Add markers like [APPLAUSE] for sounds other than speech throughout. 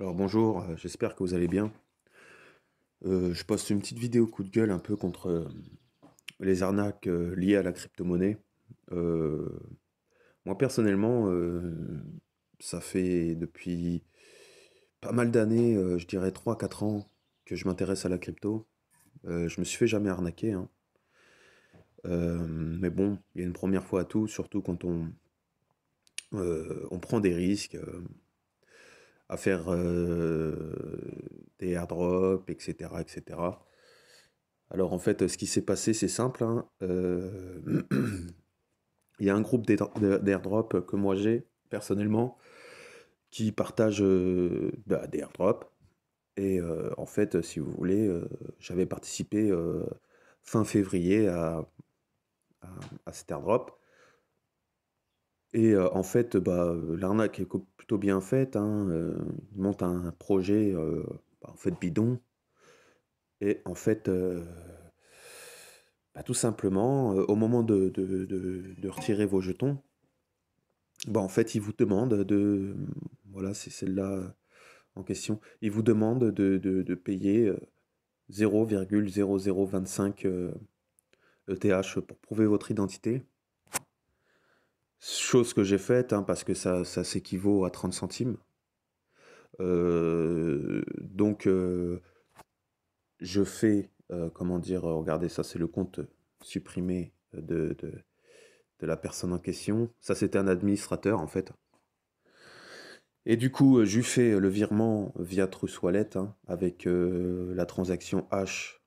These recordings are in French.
Alors bonjour, euh, j'espère que vous allez bien. Euh, je poste une petite vidéo coup de gueule un peu contre euh, les arnaques liées à la crypto-monnaie. moi personnellement, ça fait depuis pas mal d'années, je dirais 3-4 ans, que je m'intéresse à la crypto. je me suis fait jamais arnaquer. Hein. mais bon, il y a une première fois à tout, surtout quand on, on prend des risques à faire euh, des airdrops, etc., etc. Alors en fait, ce qui s'est passé, c'est simple. Hein, euh, [CLEARS THROAT] il y a un groupe d'airdrops que moi j'ai personnellement qui partage euh, bah, des airdrops. Et en fait, si vous voulez, j'avais participé fin février à, à, à, cet airdrop. Et en fait, bah, l'arnaque est plutôt bien faite, hein, monte un projet, bah, en fait bidon et en fait, bah, tout simplement, au moment de retirer vos jetons bah, en fait, ils vous demande de, voilà, c'est celle-là, en question. Ils vous demandent de payer, 0,0025, ETH pour prouver votre identité. Chose que j'ai faite, hein, parce que ça, ça s'équivaut à 30 centimes. Euh, donc, euh, je fais, euh, comment dire, regardez, ça c'est le compte supprimé de, la personne en question. Ça c'était un administrateur en fait. Et du coup, j'ai fait le virement via Trousse Wallet hein, avec la transaction H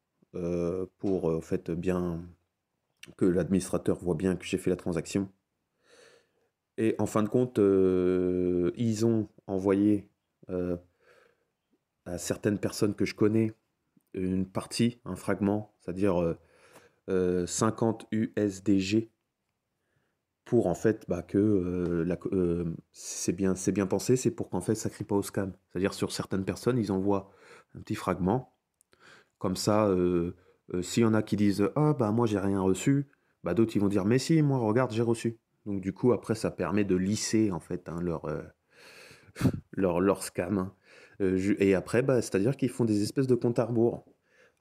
pour en fait bien que l'administrateur voit bien que j'ai fait la transaction. Et en fin de compte, euh, ils ont envoyé euh, à certaines personnes que je connais une partie, un fragment, c'est-à-dire 50 euh, USDG, pour en fait bah, que c'est bien, bien pensé, c'est pour qu'en fait ça ne crie pas au scam. C'est-à-dire sur certaines personnes, ils envoient un petit fragment, comme ça, s'il y en a qui disent ah bah moi j'ai rien reçu, bah d'autres ils vont dire mais si moi regarde j'ai reçu. Donc du coup, après, ça permet de lisser en fait hein, leur, euh, [LAUGHS] leur, leur scam. Hein. Euh, et après, bah, c'est-à-dire qu'ils font des espèces de comptes à rebours.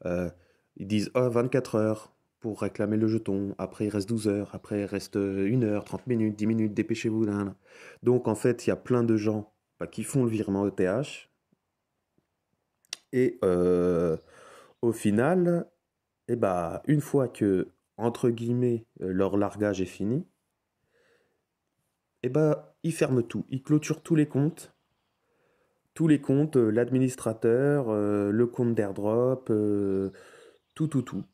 Euh, ils disent oh, 24 heures pour réclamer le jeton, après il reste 12 heures, après il reste 1 heure, 30 minutes, 10 minutes, dépêchez-vous. Donc en fait, il y a plein de gens bah, qui font le virement ETH. Et au final, et eh bah, une fois que, entre guillemets, leur largage est fini, eh ben, il ferme tout, il clôture tous les comptes. Tous les comptes, euh, l'administrateur, euh, le compte d'airdrop, euh, tout, tout, tout.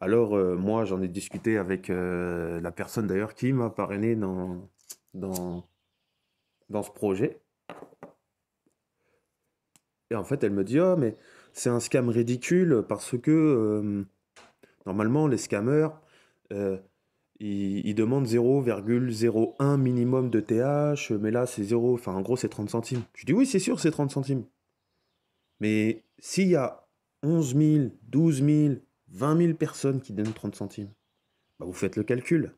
Alors, moi, j'en ai discuté avec la personne d'ailleurs qui m'a parrainé dans, dans, dans ce projet. Et en fait, elle me dit Oh, mais c'est un scam ridicule parce que normalement, les scammers il, demande 0,01 minimum de TH, mais là c'est 0, enfin en gros c'est 30 centimes. Je dis oui, c'est sûr, c'est 30 centimes. Mais s'il y a 11 000, 12 000, 20 000 personnes qui donnent 30 centimes, bah vous faites le calcul.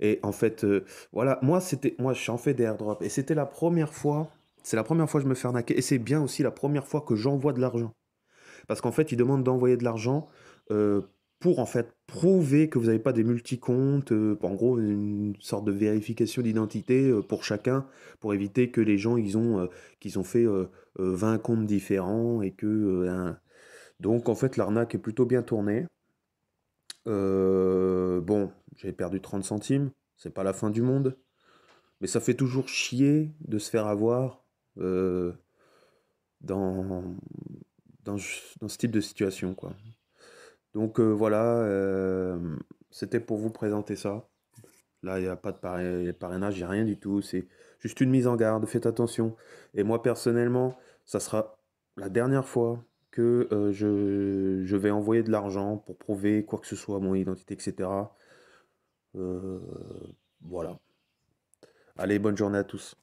Et en fait, euh, voilà, moi c'était, moi j'en fais des airdrops et c'était la première fois, c'est la première fois que je me fais arnaquer et c'est bien aussi la première fois que j'envoie de l'argent. Parce qu'en fait, ils demandent d'envoyer de l'argent euh, pour en fait prouver que vous n'avez pas des multicomptes, comptes euh, en gros une sorte de vérification d'identité euh, pour chacun, pour éviter que les gens ils ont euh, qu'ils ont fait 20 comptes différents et que donc en fait l'arnaque est plutôt bien tournée. bon, j'ai perdu 30 centimes, c'est pas la fin du monde, mais ça fait toujours chier de se faire avoir dans dans, dans ce type de situation quoi. Donc euh, voilà, euh, c'était pour vous présenter ça. Là, il n'y a pas de parrainage, il n'y a rien du tout. C'est juste une mise en garde, faites attention. Et moi, personnellement, ça sera la dernière fois que euh, je, je, vais envoyer de l'argent pour prouver quoi que ce soit, mon identité, etc. voilà. Allez, bonne journée à tous.